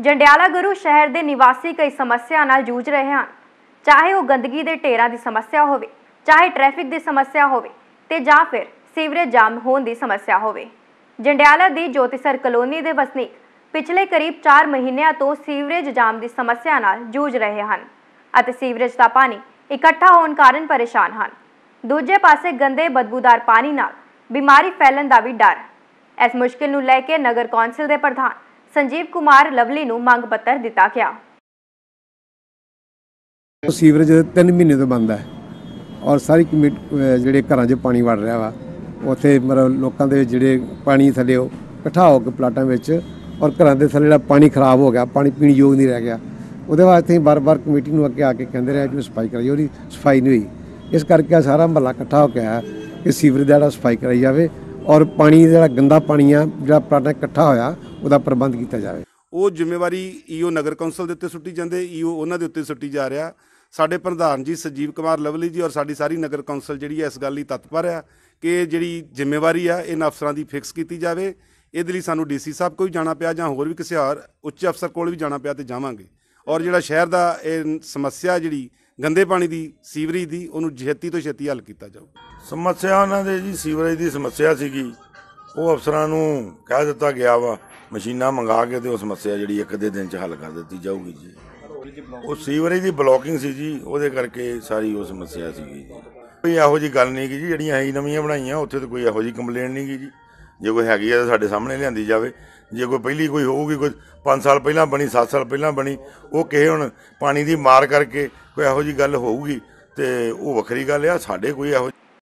ਜੰਡਿਆਲਾ ਗੁਰੂ ਸ਼ਹਿਰ ਦੇ ਨਿਵਾਸੀ ਕਈ ਸਮੱਸਿਆ ਨਾਲ ਜੂਝ ਰਹੇ ਹਨ ਚਾਹੇ ਉਹ ਗੰਦਗੀ ਦੇ ਢੇਰਾਂ ਦੀ ਸਮੱਸਿਆ ਹੋਵੇ ਚਾਹੇ ਟ੍ਰੈਫਿਕ ਦੀ ਸਮੱਸਿਆ ਹੋਵੇ ਤੇ ਜਾਂ ਫਿਰ ਸੀਵਰੇਜ ਜਾਮ ਹੋਣ ਦੀ ਸਮੱਸਿਆ ਹੋਵੇ ਜੰਡਿਆਲਾ ਦੀ ਜੋਤੀਸਰ ਕਲੋਨੀ ਦੇ ਵਸਨੀਕ ਪਿਛਲੇ ਕਰੀਬ 4 ਮਹੀਨਿਆਂ ਤੋਂ ਸੀਵਰੇਜ ਜਾਮ ਦੀ ਸਮੱਸਿਆ ਨਾਲ ਜੂਝ ਰਹੇ ਹਨ ਅਤੇ ਸੀਵਰੇਜ ਦਾ ਪਾਣੀ ਇਕੱਠਾ ਹੋਣ ਕਾਰਨ ਪਰੇਸ਼ਾਨ ਹਨ ਦੂਜੇ ਪਾਸੇ ਗੰਦੇ ਬਦਬੂਦਾਰ ਪਾਣੀ ਨਾਲ ਬਿਮਾਰੀ ਫੈਲਣ ਦਾ ਵੀ ਡਰ ਇਸ ਮੁਸ਼ਕਿਲ ਨੂੰ ਲੈ ਕੇ ਨਗਰ ਕੌਂਸਲ ਦੇ ਪ੍ਰਧਾਨ ਸੰਜੀਵ ਕੁਮਾਰ ਲਵਲੀ ਨੂੰ ਮੰਗ ਪੱਤਰ ਦਿੱਤਾ ਗਿਆ ਸੀਵਰੇਜ 3 ਮਹੀਨੇ ਤੋਂ ਬੰਦ ਹੈ ਔਰ ਸਾਰੀ ਕਮਿਟ ਜਿਹੜੇ ਘਰਾਂ 'ਚ ਪਾਣੀ ਵੜ ਰਿਹਾ ਵਾ ਉੱਥੇ ਮਤਲਬ ਲੋਕਾਂ ਦੇ ਜਿਹੜੇ ਪਾਣੀ ਥੱਲੇ ਉਹ ਇਕੱਠਾ ਹੋ ਕੇ ਪਲਾਟਾਂ ਵਿੱਚ ਔਰ ਘਰਾਂ ਦੇ ਥੱਲੇ ਜਿਹੜਾ ਪਾਣੀ ਖਰਾਬ ਹੋ ਗਿਆ ਪਾਣੀ ਪੀਣ ਯੋਗ ਨਹੀਂ ਰਹਿ ਗਿਆ ਉਹਦੇ ਵਾਸਤੇ ਹੀ ਬਾਰ-ਬਾਰ ਕਮੇਟੀ ਨੂੰ ਅੱਗੇ ਆ ਕੇ ਕਹਿੰਦੇ ਰਹੇ ਕਿ ਸਫਾਈ ਕਰਾਈ ਉਹਦੀ ਸਫਾਈ ਨਹੀਂ ਹੋਈ ਇਸ ਕਰਕੇ ਸਾਰਾ ਮਹੱਲਾ ਇਕੱਠਾ ਹੋ ਗਿਆ ਕਿ ਸੀਵਰੇਜ ਦਾ ਸਫਾਈ ਕਰਾਈ ਜਾਵੇ ਔਰ ਪਾਣੀ ਜਿਹੜਾ ਗੰਦਾ ਪਾਣੀ ਆ ਜਿਹੜਾ ਪਰਾਣਾ ਇਕੱਠਾ ਹੋਇਆ ਉਹਦਾ ਪ੍ਰਬੰਧ ਕੀਤਾ ਜਾਵੇ ਉਹ ਜ਼ਿੰਮੇਵਾਰੀ ਈਓ ਨਗਰ ਕੌਂਸਲ ਦੇ ਉੱਤੇ ਸੁੱਟੀ ਜਾਂਦੇ ਈਓ ਉਹਨਾਂ ਦੇ ਉੱਤੇ ਸੁੱਟੀ ਜਾ ਰਿਹਾ ਸਾਡੇ ਪ੍ਰਧਾਨ ਜੀ ਸਜੀਵ ਕੁਮਾਰ ਲਵਲੀ ਜੀ ਔਰ ਸਾਡੀ ਸਾਰੀ ਨਗਰ ਕੌਂਸਲ ਜਿਹੜੀ ਹੈ ਇਸ ਗੱਲ ਲਈ ਤਤਪਰ ਆ ਕਿ ਜਿਹੜੀ ਜ਼ਿੰਮੇਵਾਰੀ ਆ ਇਹਨਾਂ ਅਫਸਰਾਂ ਦੀ ਫਿਕਸ ਕੀਤੀ ਜਾਵੇ ਇਹਦੇ ਲਈ ਸਾਨੂੰ ਡੀਸੀ ਸਾਹਿਬ ਕੋਈ ਜਾਣਾ ਪਿਆ ਜਾਂ ਹੋਰ ਵੀ ਕਿਸੇ ਹੋਰ ਉੱਚ ਅਫਸਰ ਕੋਲ ਵੀ ਜਾਣਾ ਪਿਆ ਤੇ ਜਾਵਾਂਗੇ ਔਰ ਜਿਹੜਾ ਸ਼ਹਿਰ ਦਾ ਇਹ ਸਮੱਸਿਆ ਜਿਹੜੀ ਗੰਦੇ ਪਾਣੀ ਦੀ ਸੀਵਰੇਜ ਦੀ ਉਹਨੂੰ ਜਿਹਤੀ ਤੋਂ ਛੇਤੀ ਹੱਲ ਕੀਤਾ ਜਾਊ ਸਮੱਸਿਆ ਉਹਨਾਂ ਦੇ ਜੀ ਸੀਵਰੇਜ ਦੀ ਸਮੱਸਿਆ ਸੀਗੀ ਉਹ ਅਫਸਰਾਂ ਨੂੰ ਕਹਿ ਦਿੱਤਾ ਗਿਆ ਵਾ ਮਸ਼ੀਨਾਂ ਮੰਗਾ ਕੇ ਤੇ ਉਹ ਸਮੱਸਿਆ ਜਿਹੜੀ ਇੱਕ ਦੇ ਦਿਨ ਚ ਹੱਲ ਕਰ ਦਿੱਤੀ ਜਾਊਗੀ ਜੀ ਉਹ ਸੀਵਰੇਜ ਦੀ ਬਲੌਕਿੰਗ ਸੀ ਜੀ ਉਹਦੇ ਕਰਕੇ ਸਾਰੀ ਉਹ ਸਮੱਸਿਆ ਸੀਗੀ ਜੀ ਕੋਈ ਇਹੋ ਜੀ ਗੱਲ ਨਹੀਂ ਕਿ ਜੀ ਜਿਹੜੀਆਂ ਹੈ ਨਵੀਆਂ ਬਣਾਈਆਂ ਉੱਥੇ ਤਾਂ ਕੋਈ ਇਹੋ ਜੀ ਕੰਪਲੇਂਟ ਨਹੀਂ ਕੀ ਜੀ ਜੇ ਕੋਈ ਹੈਗੀ ਆ ਸਾਡੇ ਸਾਹਮਣੇ ਲਿਆਂਦੀ ਜਾਵੇ ਜੇ ਕੋਈ ਪਹਿਲੀ ਕੋਈ ਹੋਊਗੀ ਕੋਈ 5 ਸਾਲ ਪਹਿਲਾਂ ਬਣੀ 7 ਸਾਲ ਪਹਿਲਾਂ ਬਣੀ ਉਹ ਕਿਹੇ ਹੁਣ ਪਾਣੀ ਦੀ ਮਾਰ ਕਰਕੇ ਕੋਈ ਇਹੋ ਜੀ ਗੱਲ ਹੋਊਗੀ ਤੇ ਉਹ ਵੱਖਰੀ ਗੱਲ ਆ ਸਾਡੇ ਕੋਈ ਇਹੋ